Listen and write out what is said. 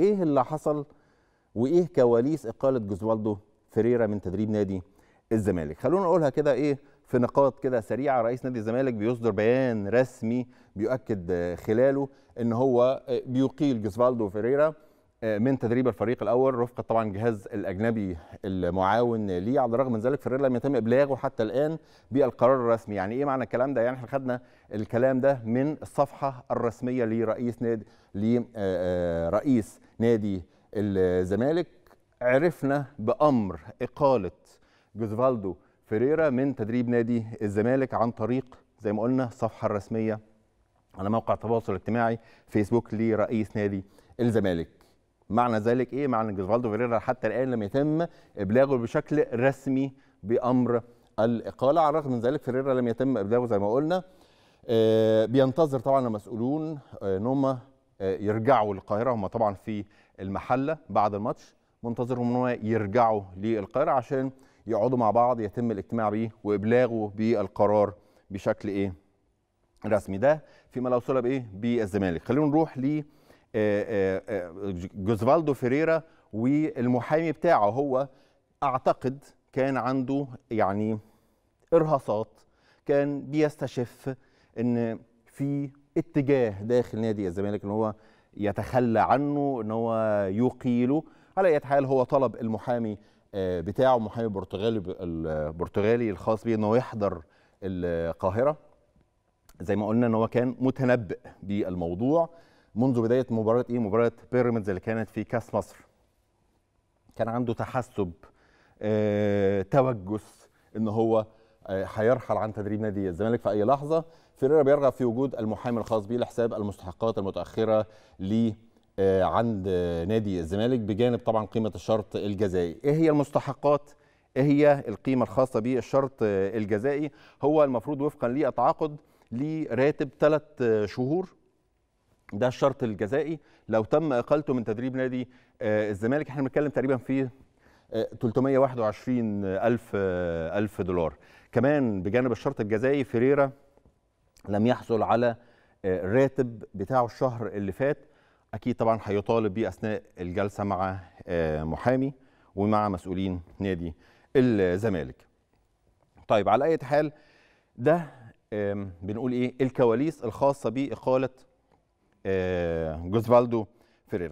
ايه اللي حصل وايه كواليس اقاله جوزوالدو فريرا من تدريب نادي الزمالك خلونا نقولها كده ايه في نقاط كده سريعه رئيس نادي الزمالك بيصدر بيان رسمي بيؤكد خلاله ان هو بيقيل جوزفالدو فيريرا من تدريب الفريق الاول رفقه طبعا الجهاز الاجنبي المعاون ليه على الرغم من ذلك فريق لم يتم ابلاغه حتى الان بالقرار الرسمي يعني ايه معنى الكلام ده يعني احنا خدنا الكلام ده من الصفحه الرسميه لرئيس نادي لرئيس آه، آه، نادي الزمالك عرفنا بامر اقاله جوزفالدو فيريرا من تدريب نادي الزمالك عن طريق زي ما قلنا الصفحه الرسميه على موقع التواصل الاجتماعي فيسبوك لرئيس نادي الزمالك معنى ذلك ايه؟ معنى ان جوزفالدو فيريرا حتى الان لم يتم ابلاغه بشكل رسمي بامر الاقاله على الرغم من ذلك فيريرا لم يتم ابلاغه زي ما قلنا آه، بينتظر طبعا المسؤولون آه، ان هم آه، يرجعوا للقاهره هم طبعا في المحله بعد الماتش منتظرهم ان هم يرجعوا للقاهره عشان يقعدوا مع بعض يتم الاجتماع بيه وابلاغه بالقرار بشكل ايه رسمي ده فيما لو صله بايه بالزمالك خلينا نروح ل آه، آه، آه، جوزفالدو فيريرا والمحامي بتاعه هو اعتقد كان عنده يعني ارهاصات كان بيستشف ان في اتجاه داخل نادي الزمالك ان هو يتخلى عنه ان هو يقيله على اي حال هو طلب المحامي بتاعه محامي برتغالي البرتغالي الخاص بيه ان هو يحضر القاهره زي ما قلنا ان هو كان متنبئ بالموضوع منذ بدايه مباراه ايه مباراه بيراميدز اللي كانت في كاس مصر كان عنده تحسب آه، توجس ان هو آه، هيرحل عن تدريب نادي الزمالك في اي لحظه فيريرا بيرغب في وجود المحامي الخاص به لحساب المستحقات المتاخره ل آه، عند نادي الزمالك بجانب طبعا قيمه الشرط الجزائي ايه هي المستحقات ايه هي القيمه الخاصه بالشرط آه، الجزائي هو المفروض وفقا للتعاقد لراتب ثلاث شهور ده الشرط الجزائي لو تم اقالته من تدريب نادي آه، الزمالك احنا بنتكلم تقريبا في 321 آه، ألف آه، ألف دولار كمان بجانب الشرط الجزائي فريرة لم يحصل على الراتب بتاعه الشهر اللي فات أكيد طبعا هيطالب بيه أثناء الجلسة مع محامي ومع مسؤولين نادي الزمالك طيب على أي حال ده بنقول إيه الكواليس الخاصة بإقالة eh, Gosvaldo Ferreira.